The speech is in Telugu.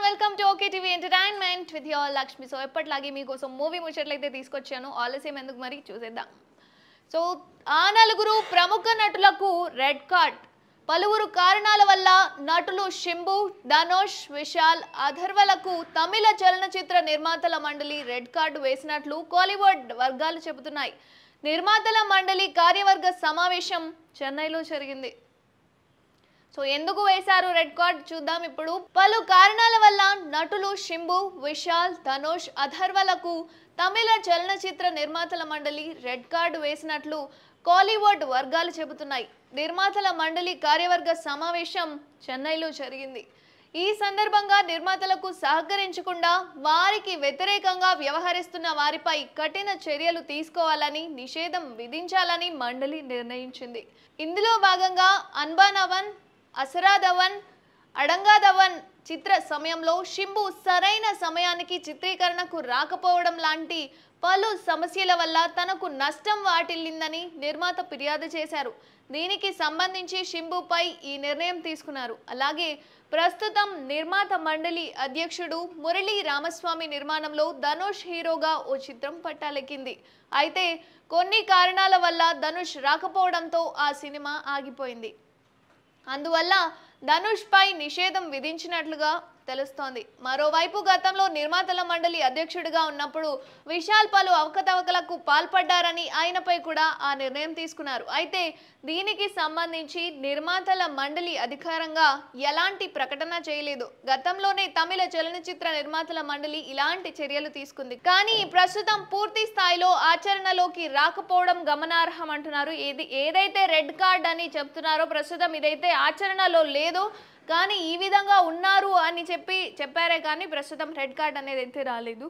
and welcome to okay TV entertainment with your Lakshmi so ఎప్పటిలాగే మీకోసం మూవీ ముచ్చట్లయితే తీసుకొచ్చాను ఆలస్యం ఎందుకు మరి చూసేద్దాం సో ఆ నలుగురు ప్రముఖ నటులకు రెడ్ కార్డ్ పలువురు కారణాల వల్ల నటులు శింబు ధనోష్ విశాల్ అధర్వలకు తమిళ చలనచిత్ర నిర్మాతల మండలి రెడ్ కార్డు వేసినట్లు కోలీవుడ్ వర్గాలు చెబుతున్నాయి నిర్మాతల మండలి కార్యవర్గ సమావేశం చెన్నైలో జరిగింది సో ఎందుకు వేశారు రెడ్ కార్డ్ చూద్దాం ఇప్పుడు పలు కారణాల వల్ల నటులు శింబు విశాల్ ధనుష్ అధర్వలకు తమిళ చలనచిత్ర నిర్మాతల మండలి రెడ్ కార్డు వేసినట్లు కాలీవుడ్ వర్గాలు చెబుతున్నాయి నిర్మాతల మండలి కార్యవర్గ సమావేశం చెన్నైలో జరిగింది ఈ సందర్భంగా నిర్మాతలకు సహకరించకుండా వారికి వ్యతిరేకంగా వ్యవహరిస్తున్న వారిపై కఠిన చర్యలు తీసుకోవాలని నిషేధం విధించాలని మండలి నిర్ణయించింది ఇందులో భాగంగా అన్బానవన్ అసరా ధవన్ అడంగా ధవన్ చిత్ర సమయంలో శింబు సరైన సమయానికి చిత్రీకరణకు రాకపోవడం లాంటి పలు సమస్యల వల్ల తనకు నష్టం వాటిల్లిందని నిర్మాత ఫిర్యాదు చేశారు దీనికి సంబంధించి శింబుపై ఈ నిర్ణయం తీసుకున్నారు అలాగే ప్రస్తుతం నిర్మాత మండలి అధ్యక్షుడు మురళీ రామస్వామి నిర్మాణంలో ధనుష్ హీరోగా ఓ చిత్రం పట్టాలెక్కింది అయితే కొన్ని కారణాల వల్ల ధనుష్ రాకపోవడంతో ఆ సినిమా ఆగిపోయింది అందువల్ల ధనుష్పై నిషేధం విధించినట్లుగా తెలుస్తోంది మరోవైపు గతంలో నిర్మాతల మండలి అధ్యక్షుడిగా ఉన్నప్పుడు విశాల్ పలు అవకతవకలకు పాల్పడ్డారని ఆయనపై కూడా ఆ నిర్ణయం తీసుకున్నారు అయితే దీనికి సంబంధించి నిర్మాతల మండలి అధికారంగా ఎలాంటి ప్రకటన చేయలేదు గతంలోనే తమిళ చలనచిత్ర నిర్మాతల మండలి ఇలాంటి చర్యలు తీసుకుంది కానీ ప్రస్తుతం పూర్తి స్థాయిలో ఆచరణలోకి రాకపోవడం గమనార్హం అంటున్నారు ఏది ఏదైతే రెడ్ కార్డ్ అని చెప్తున్నారో ప్రస్తుతం ఇదైతే ఆచరణలో లేదు కానీ ఈ విధంగా ఉన్నారు అని చెప్పి చెప్పారే కానీ ప్రస్తుతం రెడ్ కార్డ్ అనేది అయితే రాలేదు